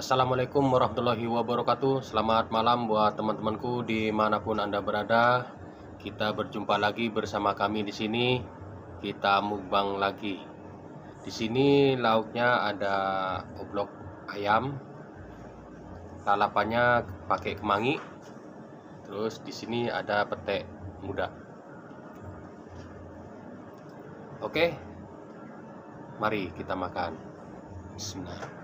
Assalamualaikum warahmatullahi wabarakatuh Selamat malam buat teman-temanku dimanapun anda berada Kita berjumpa lagi bersama kami di sini Kita mukbang lagi Di sini lauknya ada oblok ayam Lalapannya pakai kemangi Terus di sini ada petek muda Oke Mari kita makan Bismillahirrahmanirrahim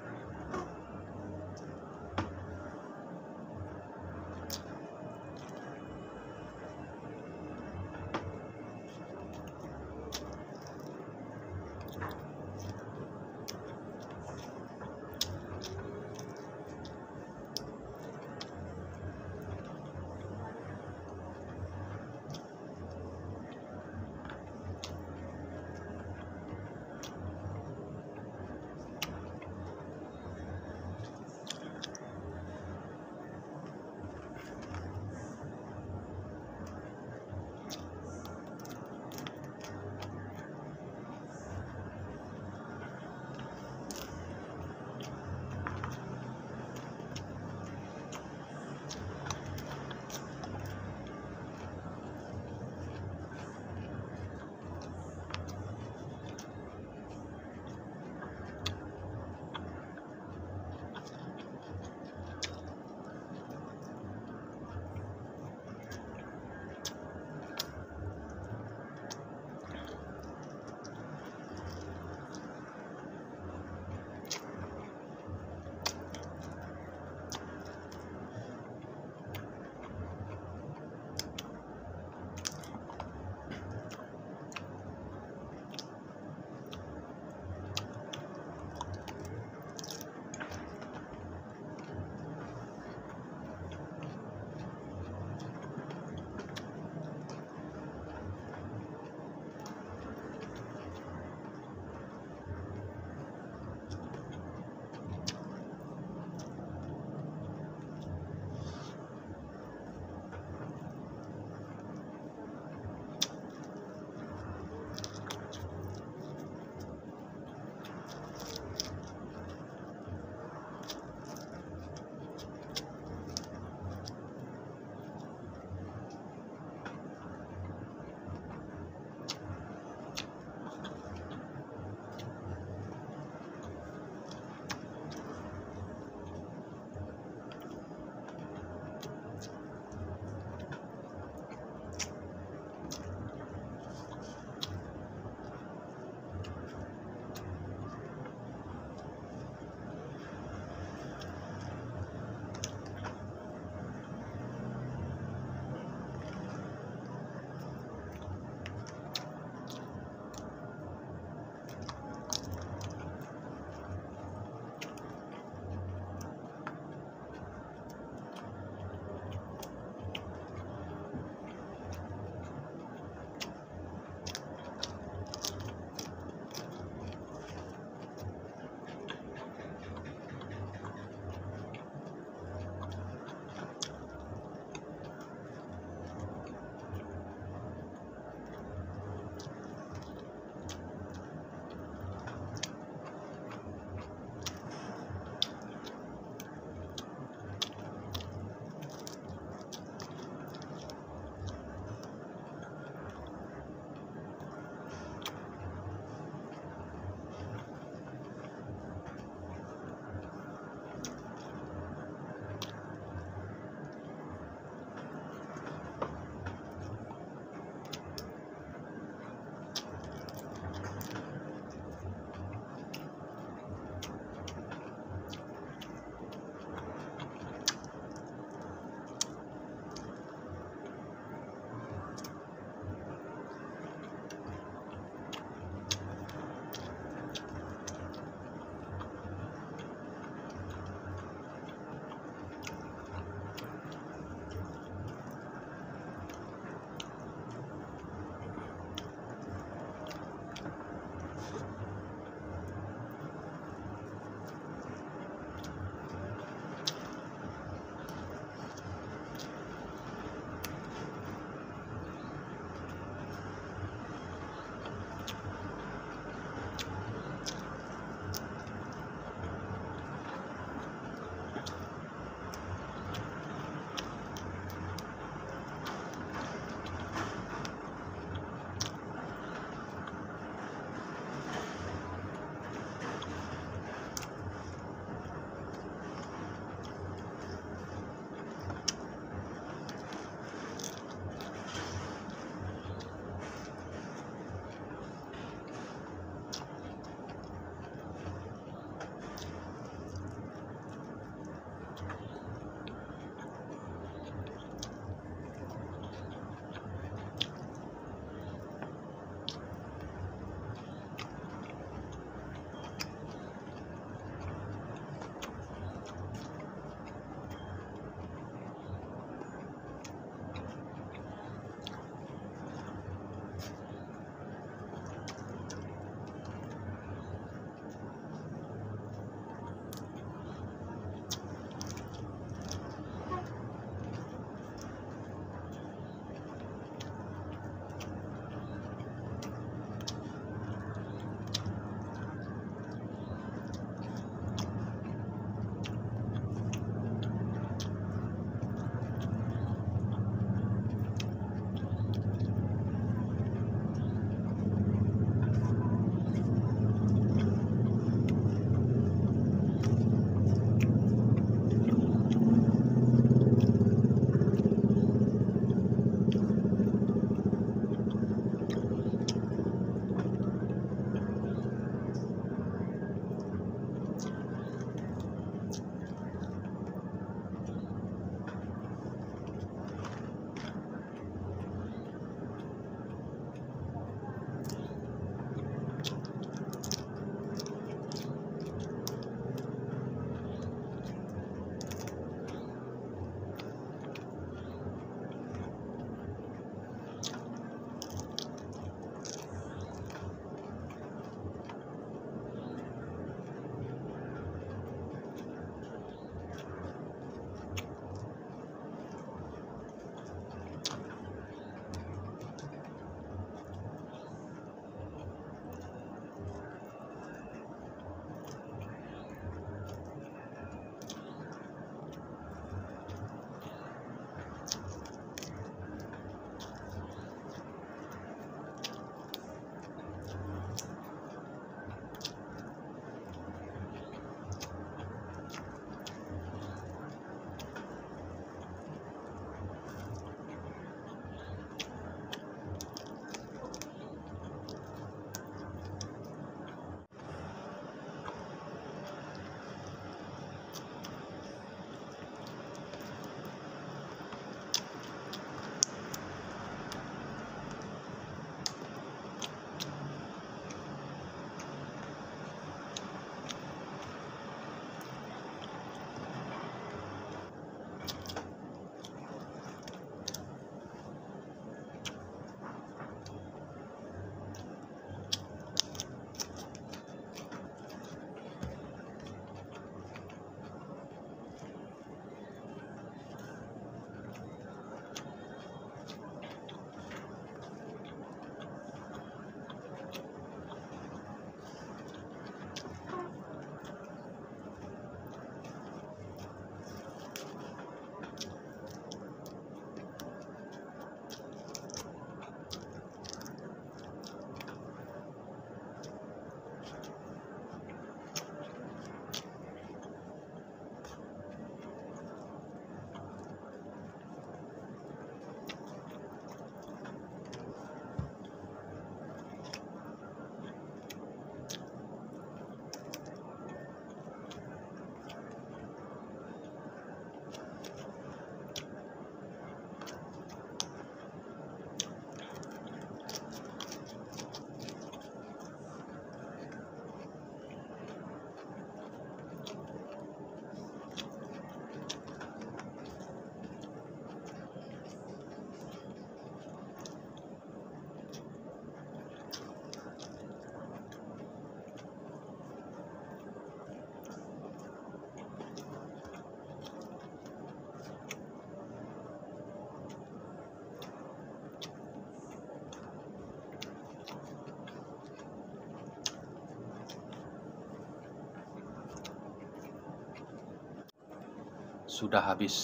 sudah habis.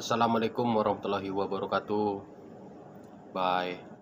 Assalamualaikum warahmatullahi wabarakatuh. Bye.